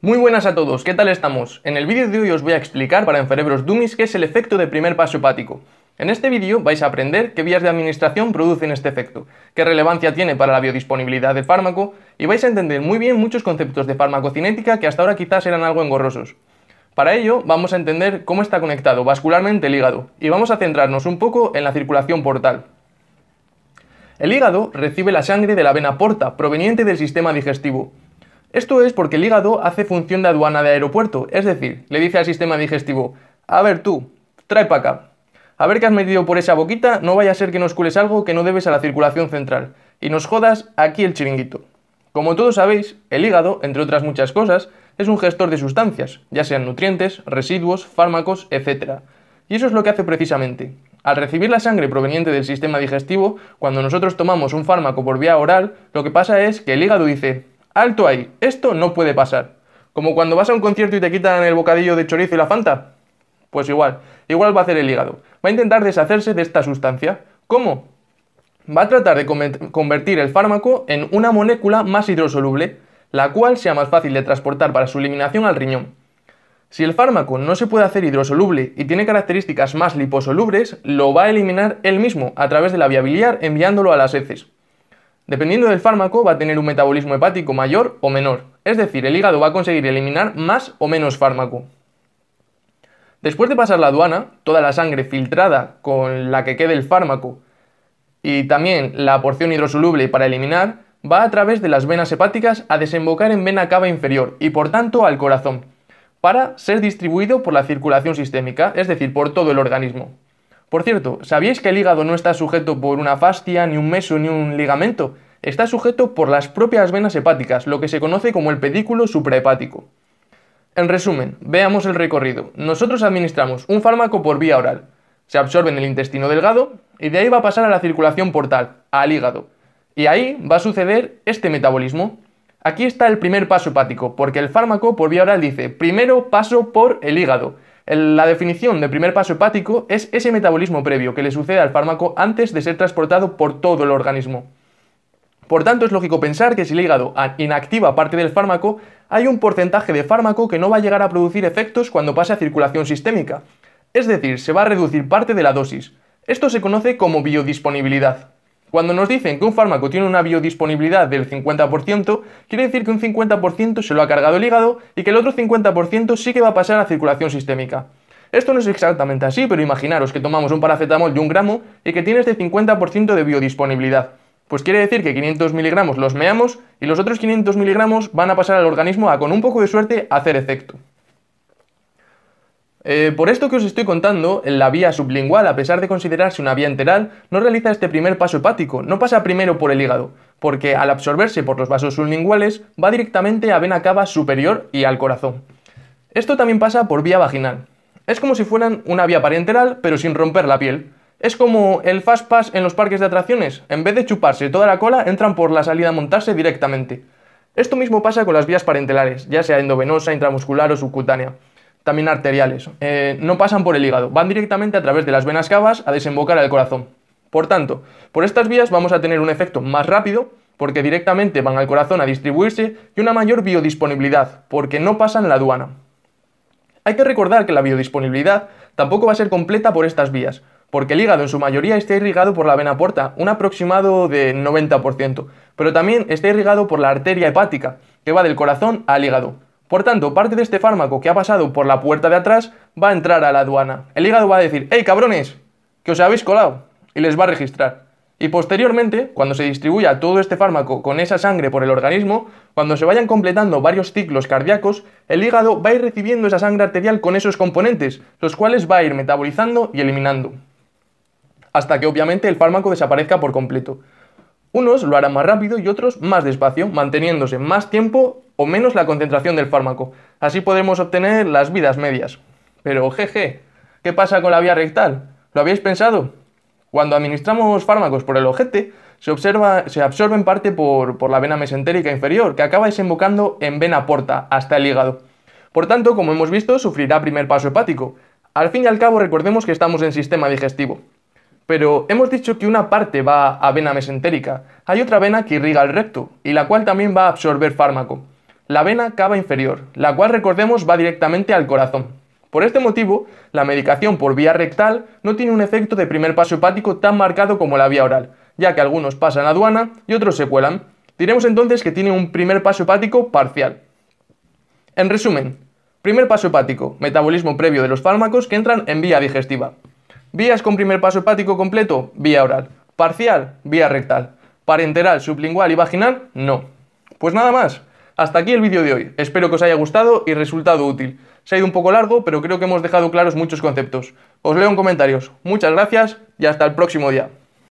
Muy buenas a todos, ¿qué tal estamos? En el vídeo de hoy os voy a explicar para enferebros dummies qué es el efecto de primer paso hepático. En este vídeo vais a aprender qué vías de administración producen este efecto, qué relevancia tiene para la biodisponibilidad del fármaco y vais a entender muy bien muchos conceptos de farmacocinética que hasta ahora quizás eran algo engorrosos. Para ello vamos a entender cómo está conectado vascularmente el hígado y vamos a centrarnos un poco en la circulación portal. El hígado recibe la sangre de la vena porta proveniente del sistema digestivo esto es porque el hígado hace función de aduana de aeropuerto, es decir, le dice al sistema digestivo, a ver tú, trae para acá. A ver qué has metido por esa boquita, no vaya a ser que nos cules algo que no debes a la circulación central, y nos jodas aquí el chiringuito. Como todos sabéis, el hígado, entre otras muchas cosas, es un gestor de sustancias, ya sean nutrientes, residuos, fármacos, etc. Y eso es lo que hace precisamente. Al recibir la sangre proveniente del sistema digestivo, cuando nosotros tomamos un fármaco por vía oral, lo que pasa es que el hígado dice, alto ahí, esto no puede pasar. Como cuando vas a un concierto y te quitan el bocadillo de chorizo y la fanta. Pues igual, igual va a hacer el hígado. Va a intentar deshacerse de esta sustancia. ¿Cómo? Va a tratar de convertir el fármaco en una molécula más hidrosoluble, la cual sea más fácil de transportar para su eliminación al riñón. Si el fármaco no se puede hacer hidrosoluble y tiene características más liposolubles, lo va a eliminar él mismo a través de la viabilidad enviándolo a las heces. Dependiendo del fármaco va a tener un metabolismo hepático mayor o menor, es decir, el hígado va a conseguir eliminar más o menos fármaco. Después de pasar la aduana, toda la sangre filtrada con la que quede el fármaco y también la porción hidrosoluble para eliminar va a través de las venas hepáticas a desembocar en vena cava inferior y por tanto al corazón, para ser distribuido por la circulación sistémica, es decir, por todo el organismo. Por cierto, ¿sabéis que el hígado no está sujeto por una fascia, ni un meso, ni un ligamento? Está sujeto por las propias venas hepáticas, lo que se conoce como el pedículo suprahepático. En resumen, veamos el recorrido. Nosotros administramos un fármaco por vía oral. Se absorbe en el intestino delgado y de ahí va a pasar a la circulación portal, al hígado. Y ahí va a suceder este metabolismo. Aquí está el primer paso hepático, porque el fármaco por vía oral dice, primero paso por el hígado la definición de primer paso hepático es ese metabolismo previo que le sucede al fármaco antes de ser transportado por todo el organismo. Por tanto, es lógico pensar que si el hígado inactiva parte del fármaco, hay un porcentaje de fármaco que no va a llegar a producir efectos cuando pase a circulación sistémica. Es decir, se va a reducir parte de la dosis. Esto se conoce como biodisponibilidad. Cuando nos dicen que un fármaco tiene una biodisponibilidad del 50%, quiere decir que un 50% se lo ha cargado el hígado y que el otro 50% sí que va a pasar a circulación sistémica. Esto no es exactamente así, pero imaginaros que tomamos un paracetamol de un gramo y que tiene este 50% de biodisponibilidad. Pues quiere decir que 500 miligramos los meamos y los otros 500 miligramos van a pasar al organismo a, con un poco de suerte, hacer efecto. Eh, por esto que os estoy contando, la vía sublingual, a pesar de considerarse una vía enteral, no realiza este primer paso hepático, no pasa primero por el hígado, porque al absorberse por los vasos sublinguales va directamente a vena cava superior y al corazón. Esto también pasa por vía vaginal. Es como si fueran una vía parenteral, pero sin romper la piel. Es como el fast pass en los parques de atracciones, en vez de chuparse toda la cola, entran por la salida a montarse directamente. Esto mismo pasa con las vías parenterales, ya sea endovenosa, intramuscular o subcutánea también arteriales, eh, no pasan por el hígado, van directamente a través de las venas cavas a desembocar al corazón. Por tanto, por estas vías vamos a tener un efecto más rápido porque directamente van al corazón a distribuirse y una mayor biodisponibilidad porque no pasan la aduana. Hay que recordar que la biodisponibilidad tampoco va a ser completa por estas vías, porque el hígado en su mayoría está irrigado por la vena porta, un aproximado de 90%, pero también está irrigado por la arteria hepática, que va del corazón al hígado, por tanto, parte de este fármaco que ha pasado por la puerta de atrás va a entrar a la aduana. El hígado va a decir, ¡Hey cabrones! Que os habéis colado. Y les va a registrar. Y posteriormente, cuando se distribuya todo este fármaco con esa sangre por el organismo, cuando se vayan completando varios ciclos cardíacos, el hígado va a ir recibiendo esa sangre arterial con esos componentes, los cuales va a ir metabolizando y eliminando. Hasta que obviamente el fármaco desaparezca por completo. Unos lo harán más rápido y otros más despacio, manteniéndose más tiempo o menos la concentración del fármaco. Así podremos obtener las vidas medias. Pero jeje, ¿qué pasa con la vía rectal? ¿Lo habéis pensado? Cuando administramos fármacos por el ojete, se, observa, se absorbe en parte por, por la vena mesentérica inferior, que acaba desembocando en vena porta, hasta el hígado. Por tanto, como hemos visto, sufrirá primer paso hepático. Al fin y al cabo, recordemos que estamos en sistema digestivo. Pero hemos dicho que una parte va a vena mesentérica, hay otra vena que irriga el recto, y la cual también va a absorber fármaco la vena cava inferior, la cual recordemos va directamente al corazón. Por este motivo, la medicación por vía rectal no tiene un efecto de primer paso hepático tan marcado como la vía oral, ya que algunos pasan a aduana y otros se cuelan. Diremos entonces que tiene un primer paso hepático parcial. En resumen, primer paso hepático, metabolismo previo de los fármacos que entran en vía digestiva. Vías con primer paso hepático completo, vía oral. Parcial, vía rectal. Parenteral, sublingual y vaginal, no. Pues nada más. Hasta aquí el vídeo de hoy. Espero que os haya gustado y resultado útil. Se ha ido un poco largo, pero creo que hemos dejado claros muchos conceptos. Os leo en comentarios. Muchas gracias y hasta el próximo día.